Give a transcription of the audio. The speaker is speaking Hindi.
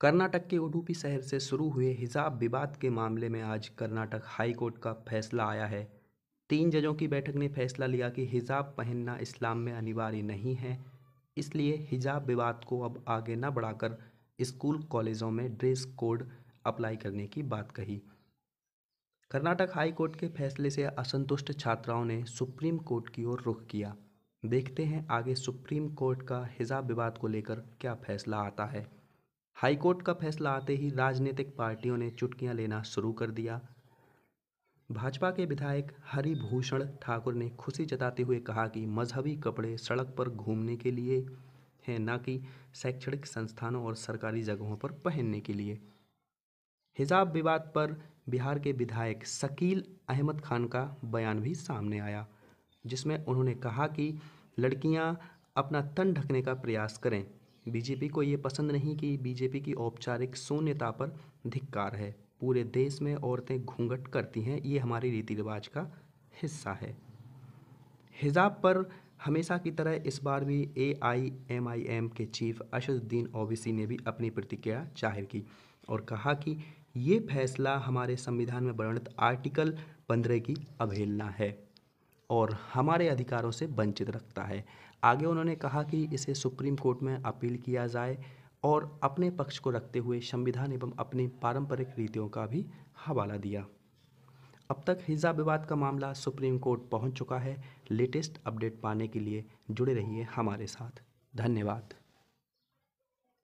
कर्नाटक के उडुपी शहर से शुरू हुए हिजाब विवाद के मामले में आज कर्नाटक हाई कोर्ट का फैसला आया है तीन जजों की बैठक ने फैसला लिया कि हिजाब पहनना इस्लाम में अनिवार्य नहीं है इसलिए हिजाब विवाद को अब आगे न बढ़ाकर स्कूल कॉलेजों में ड्रेस कोड अप्लाई करने की बात कही कर्नाटक हाई कोर्ट के फैसले से असंतुष्ट छात्राओं ने सुप्रीम कोर्ट की ओर रुख किया देखते हैं आगे सुप्रीम कोर्ट का हिजाब विवाद को लेकर क्या फैसला आता है हाईकोर्ट का फैसला आते ही राजनीतिक पार्टियों ने चुटकियां लेना शुरू कर दिया भाजपा के विधायक हरिभूषण ठाकुर ने खुशी जताते हुए कहा कि मजहबी कपड़े सड़क पर घूमने के लिए हैं ना कि शैक्षणिक संस्थानों और सरकारी जगहों पर पहनने के लिए हिजाब विवाद पर बिहार के विधायक शकील अहमद खान का बयान भी सामने आया जिसमें उन्होंने कहा कि लड़कियां अपना तन ढकने का प्रयास करें बीजेपी को ये पसंद नहीं कि बीजेपी की औपचारिक शून्यता पर धिक्कार है पूरे देश में औरतें घूंघट करती हैं ये हमारे रीति रिवाज का हिस्सा है हिजाब पर हमेशा की तरह इस बार भी A I M I M के चीफ अशदुद्दीन ओवैसी ने भी अपनी प्रतिक्रिया जाहिर की और कहा कि ये फैसला हमारे संविधान में वर्णित आर्टिकल पंद्रह की अवहेलना है और हमारे अधिकारों से वंचित रखता है आगे उन्होंने कहा कि इसे सुप्रीम कोर्ट में अपील किया जाए और अपने पक्ष को रखते हुए संविधान एवं अपने पारंपरिक रीतियों का भी हवाला दिया अब तक हिजा विवाद का मामला सुप्रीम कोर्ट पहुंच चुका है लेटेस्ट अपडेट पाने के लिए जुड़े रहिए हमारे साथ धन्यवाद